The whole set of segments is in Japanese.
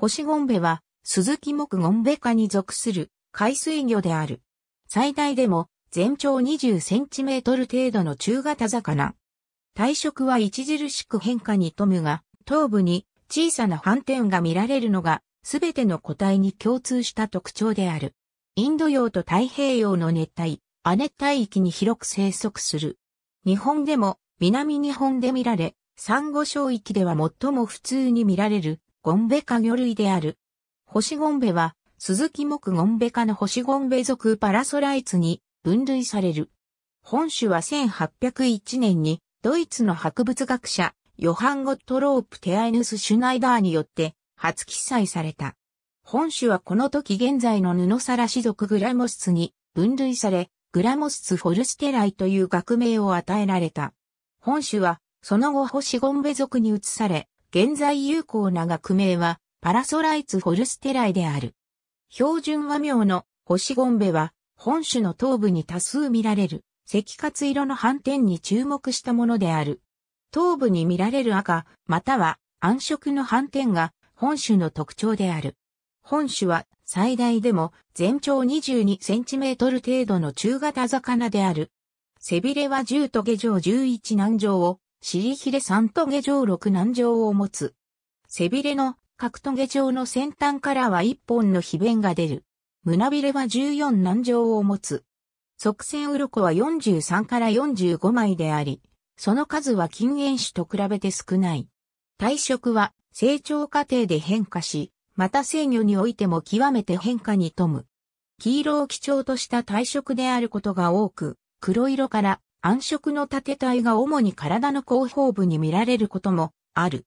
星ゴンベは、鈴木木ゴンベ科に属する海水魚である。最大でも全長20センチメートル程度の中型魚。体色は著しく変化に富むが、頭部に小さな斑点が見られるのが、すべての個体に共通した特徴である。インド洋と太平洋の熱帯、亜熱帯域に広く生息する。日本でも南日本で見られ、サンゴ礁域では最も普通に見られるゴンベ科魚類である。ホシゴンベは、鈴木木ゴンベ科のホシゴンベ属パラソライツに分類される。本種は1801年に、ドイツの博物学者、ヨハン・ゴットロープ・テアイヌス・シュナイダーによって、初記載された。本種はこの時現在の布サラ氏族グラモスツに分類され、グラモスツ・フォルステライという学名を与えられた。本種は、その後星ゴンベ族に移され、現在有効な学名は、パラソライツ・ホルステライである。標準和名の星ゴンベは、本種の頭部に多数見られる、赤活色の斑点に注目したものである。頭部に見られる赤、または暗色の斑点が本種の特徴である。本種は最大でも全長22センチメートル程度の中型魚である。背びれは10トゲ上11南上をシリヒレ三トゲ状六難状を持つ。背びれの角トゲ状の先端からは一本の皮弁が出る。胸びれは十四難状を持つ。側線鱗は四十三から四十五枚であり、その数は禁煙種と比べて少ない。体色は成長過程で変化し、また制御においても極めて変化に富む。黄色を基調とした体色であることが多く、黒色から暗色の縦体が主に体の後方部に見られることもある。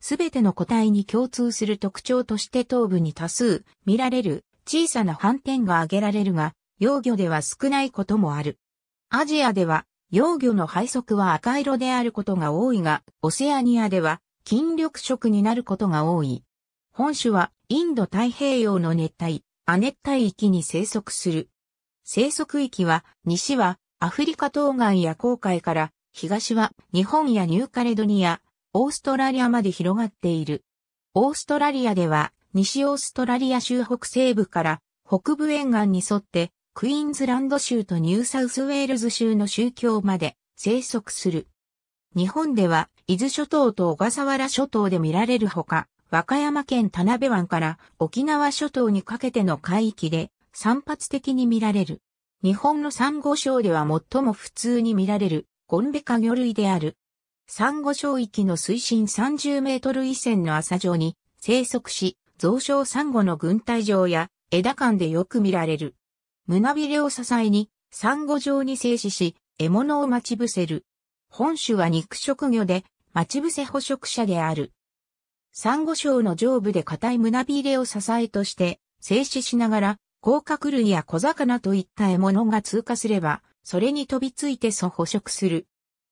すべての個体に共通する特徴として頭部に多数見られる小さな斑点が挙げられるが、幼魚では少ないこともある。アジアでは幼魚の配色は赤色であることが多いが、オセアニアでは筋力色になることが多い。本種はインド太平洋の熱帯、亜熱帯域に生息する。生息域は西はアフリカ東岸や航海から東は日本やニューカレドニア、オーストラリアまで広がっている。オーストラリアでは西オーストラリア州北西部から北部沿岸に沿ってクイーンズランド州とニューサウスウェールズ州の宗教まで生息する。日本では伊豆諸島と小笠原諸島で見られるほか、和歌山県田辺湾から沖縄諸島にかけての海域で散発的に見られる。日本のサンゴ礁では最も普通に見られるゴンベカ魚類である。サンゴ礁域の水深30メートル以前の浅場に生息し、増殖サンゴの群体上や枝間でよく見られる。胸びれを支えに、サンゴ状に静止し、獲物を待ち伏せる。本種は肉食魚で、待ち伏せ捕食者である。サンゴ礁の上部で硬い胸びれを支えとして、静止しながら甲殻類や小魚といった獲物が通過すれば、それに飛びついて素捕食する。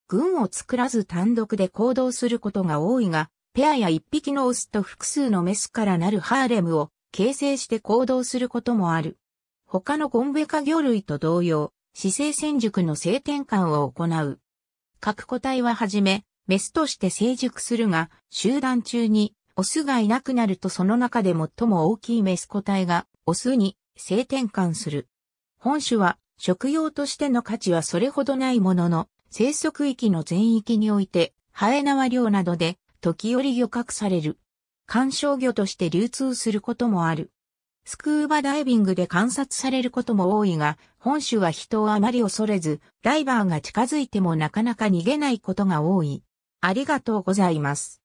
群を作らず単独で行動することが多いが、ペアや一匹のオスと複数のメスからなるハーレムを形成して行動することもある。他のゴンベカ魚類と同様、姿勢戦熟の性転換を行う。各個体ははじめ、メスとして成熟するが、集団中にオスがいなくなるとその中で最も大きいメス個体がオスに性転換する。本種は食用としての価値はそれほどないものの、生息域の全域において、ハエ縄漁などで時折漁獲される。観賞魚として流通することもある。スクーバダイビングで観察されることも多いが、本種は人をあまり恐れず、ダイバーが近づいてもなかなか逃げないことが多い。ありがとうございます。